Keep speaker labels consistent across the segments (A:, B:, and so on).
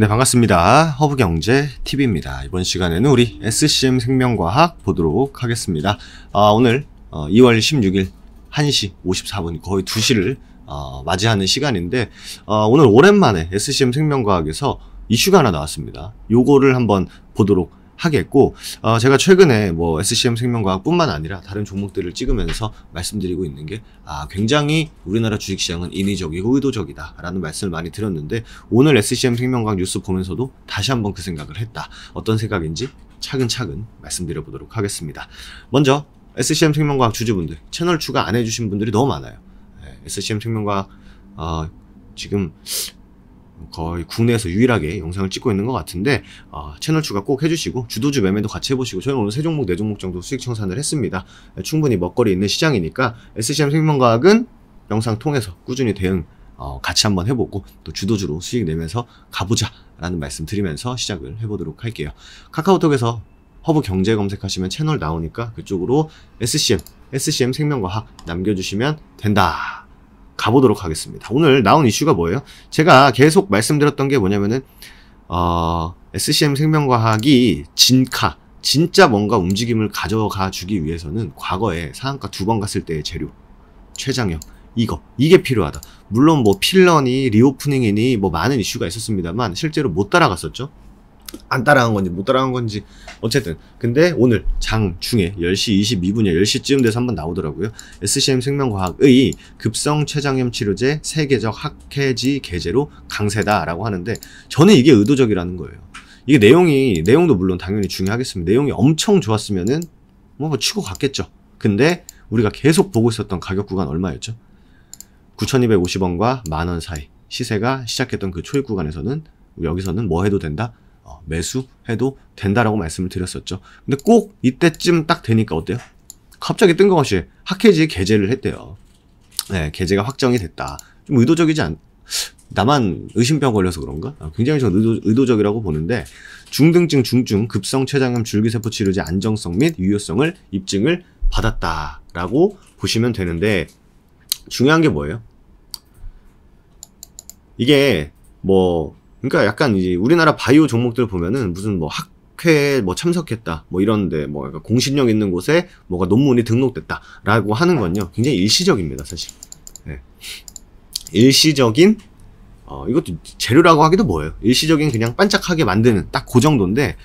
A: 네, 반갑습니다. 허브경제TV입니다. 이번 시간에는 우리 SCM 생명과학 보도록 하겠습니다. 아, 오늘 어, 2월 16일 1시 54분, 거의 2시를 어, 맞이하는 시간인데 어, 오늘 오랜만에 SCM 생명과학에서 이슈가 하나 나왔습니다. 요거를 한번 보도록 하겠고 어, 제가 최근에 뭐 SCM 생명과학뿐만 아니라 다른 종목들을 찍으면서 말씀드리고 있는 게 아, 굉장히 우리나라 주식시장은 인위적이고 의도적이다라는 말씀을 많이 드렸는데 오늘 SCM 생명과학 뉴스 보면서도 다시 한번 그 생각을 했다. 어떤 생각인지 차근차근 말씀드려 보도록 하겠습니다. 먼저 SCM 생명과학 주주분들 채널 추가 안 해주신 분들이 너무 많아요. 네, SCM 생명과학 어, 지금 거의 국내에서 유일하게 영상을 찍고 있는 것 같은데 어, 채널 추가 꼭 해주시고 주도주 매매도 같이 해보시고 저는 희 오늘 세 종목 네 종목 정도 수익 청산을 했습니다 네, 충분히 먹거리 있는 시장이니까 SCM 생명과학은 영상 통해서 꾸준히 대응 어, 같이 한번 해보고 또 주도주로 수익 내면서 가보자 라는 말씀 드리면서 시작을 해보도록 할게요 카카오톡에서 허브 경제 검색하시면 채널 나오니까 그쪽으로 SCM, SCM 생명과학 남겨주시면 된다 가보도록 하겠습니다. 오늘 나온 이슈가 뭐예요? 제가 계속 말씀드렸던 게 뭐냐면은 어, SCM 생명과학이 진카 진짜 뭔가 움직임을 가져가 주기 위해서는 과거에 상한가 두 번 갔을 때의 재료 최장형 이거 이게 필요하다 물론 뭐 필런이 리오프닝이니 뭐 많은 이슈가 있었습니다만 실제로 못 따라갔었죠 안 따라간 건지 못 따라간 건지 어쨌든 근데 오늘 장 중에 10시 22분이야 10시쯤 돼서 한번 나오더라고요 SCM 생명과학의 급성 췌장염 치료제 세계적 학회지 개제로 강세다 라고 하는데 저는 이게 의도적이라는 거예요 이게 내용이 내용도 물론 당연히 중요하겠습니다 내용이 엄청 좋았으면은 뭐, 뭐 치고 갔겠죠 근데 우리가 계속 보고 있었던 가격 구간 얼마였죠? 9,250원과 만원 사이 시세가 시작했던 그 초입 구간에서는 여기서는 뭐 해도 된다? 어, 매수해도 된다라고 말씀을 드렸었죠. 근데 꼭 이때쯤 딱 되니까 어때요? 갑자기 뜬금없이 학회지에 게재를 했대요. 네, 게재가 확정이 됐다. 좀 의도적이지 않, 나만 의심병 걸려서 그런가? 아, 굉장히 저는 의도, 적이라고 보는데 중등증, 중증, 급성 췌장염 줄기세포 치료제 안정성 및 유효성을 입증을 받았다라고 보시면 되는데 중요한 게 뭐예요? 이게 뭐 그러니까 약간 이제 우리나라 바이오 종목들 보면은 무슨 뭐 학회 뭐 참석했다 뭐 이런데 뭐 공신력 있는 곳에 뭐가 논문이 등록됐다라고 하는 건요 굉장히 일시적입니다 사실. 네. 일시적인 어, 이것도 재료라고 하기도 뭐예요. 일시적인 그냥 반짝하게 만드는 딱 그 정도인데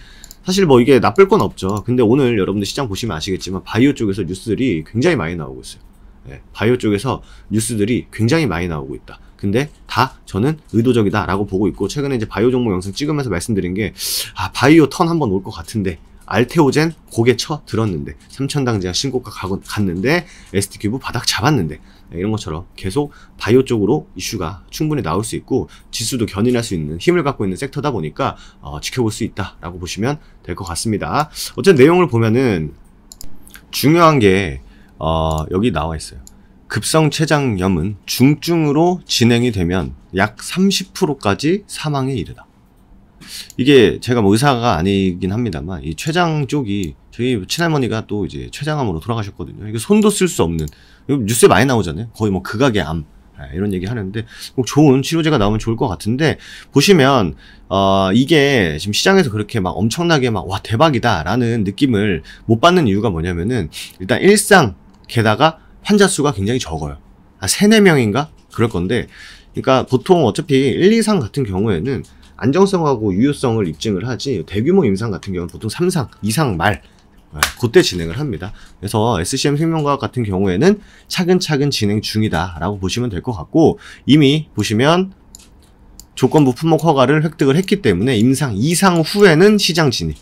A: 사실 뭐 이게 나쁠 건 없죠. 근데 오늘 여러분들 시장 보시면 아시겠지만 바이오 쪽에서 뉴스들이 굉장히 많이 나오고 있어요. 네, 바이오 쪽에서 뉴스들이 굉장히 많이 나오고 있다. 근데 다 저는 의도적이다라고 보고 있고 최근에 이제 바이오 종목 영상 찍으면서 말씀드린 게 아, 바이오 턴 한번 올 것 같은데 알테오젠 고개 쳐 들었는데 3천당제가 신고가 가고 갔는데 ST 큐브 바닥 잡았는데 네, 이런 것처럼 계속 바이오 쪽으로 이슈가 충분히 나올 수 있고 지수도 견인할 수 있는 힘을 갖고 있는 섹터다 보니까 어, 지켜볼 수 있다라고 보시면 될 것 같습니다. 어쨌든 내용을 보면은 중요한 게 어, 여기 나와 있어요. 급성췌장염은 중증으로 진행이 되면 약 30%까지 사망에 이르다. 이게 제가 뭐 의사가 아니긴 합니다만 이 췌장 쪽이 저희 친할머니가 또 이제 췌장암으로 돌아가셨거든요. 이게 손도 쓸 수 없는 뉴스에 많이 나오잖아요. 거의 뭐 극악의 암 아, 이런 얘기 하는데 꼭 뭐 좋은 치료제가 나오면 좋을 것 같은데 보시면 어 이게 지금 시장에서 그렇게 막 엄청나게 막 와 대박이다라는 느낌을 못 받는 이유가 뭐냐면은 일단 일상 게다가 환자 수가 굉장히 적어요. 아, 3, 4명인가? 그럴 건데, 그러니까 보통 어차피 1, 2상 같은 경우에는 안정성하고 유효성을 입증을 하지 대규모 임상 같은 경우는 보통 3상, 이상말 예, 그때 진행을 합니다. 그래서 SCM 생명과학 같은 경우에는 차근차근 진행 중이다라고 보시면 될 것 같고 이미 보시면 조건부 품목 허가를 획득을 했기 때문에 임상 이상 후에는 시장 진입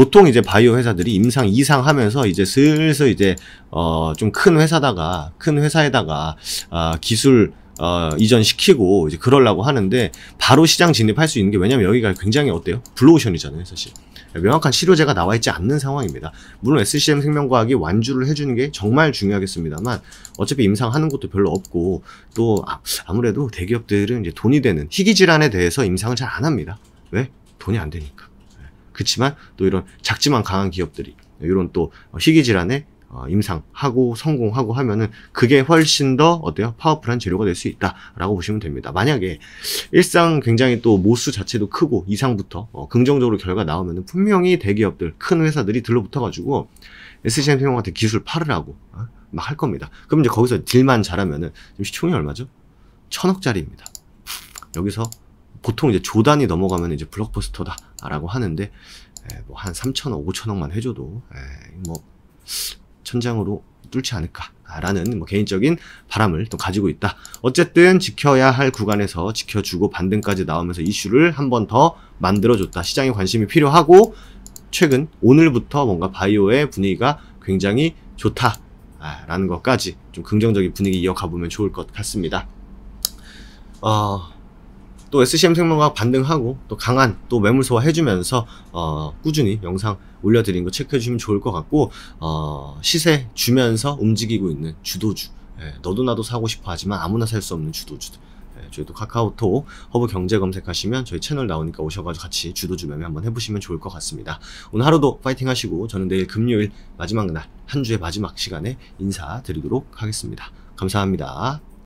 A: 보통 이제 바이오 회사들이 임상 이상 하면서 이제 슬슬 이제 어좀 큰 회사다가 큰 회사에다가 아 기술 어, 이전시키고 이제 그럴라고 하는데 바로 시장 진입할 수 있는 게 왜냐면 여기가 굉장히 어때요? 블루오션이잖아요 사실 명확한 치료제가 나와 있지 않는 상황입니다 물론 SCM 생명과학이 완주를 해주는 게 정말 중요하겠습니다만 어차피 임상하는 것도 별로 없고 또 아, 무래도 대기업들은 이제 돈이 되는 희귀질환에 대해서 임상을 잘 안 합니다 왜? 돈이 안 되니까 그렇지만 또 이런 작지만 강한 기업들이 이런 또 희귀 질환에 어, 임상하고 성공하고 하면은 그게 훨씬 더 어때요? 파워풀한 재료가 될 수 있다라고 보시면 됩니다. 만약에 일상 굉장히 또 모수 자체도 크고 이상부터 어, 긍정적으로 결과 나오면은 분명히 대기업들 큰 회사들이 들러붙어가지고 SCM 생명한테 기술 팔으라고 어? 막할 겁니다. 그럼 이제 거기서 딜만 잘하면은 지금 시총이 얼마죠? 천억짜리입니다. 여기서 보통 이제 조단이 넘어가면 이제 블록버스터다라고 하는데 예, 뭐한 3천억, 5천억만 해줘도 예, 뭐 천장으로 뚫지 않을까라는 뭐 개인적인 바람을 또 가지고 있다. 어쨌든 지켜야 할 구간에서 지켜주고 반등까지 나오면서 이슈를 한 번 더 만들어줬다. 시장에 관심이 필요하고 최근 오늘부터 뭔가 바이오의 분위기가 굉장히 좋다라는 것까지 좀 긍정적인 분위기 이어가 보면 좋을 것 같습니다. 어, 또 SCM 생물과 반등하고 또 강한 또 매물 소화 해주면서 어, 꾸준히 영상 올려드린 거 체크해 주시면 좋을 것 같고 어, 시세 주면서 움직이고 있는 주도주 예, 너도 나도 사고 싶어 하지만 아무나 살 수 없는 주도주들 예, 저희도 카카오톡 허브 경제 검색하시면 저희 채널 나오니까 오셔가지고 같이 주도주 매매 한번 해보시면 좋을 것 같습니다 오늘 하루도 파이팅 하시고 저는 내일 금요일 마지막 날 한 주의 마지막 시간에 인사드리도록 하겠습니다 감사합니다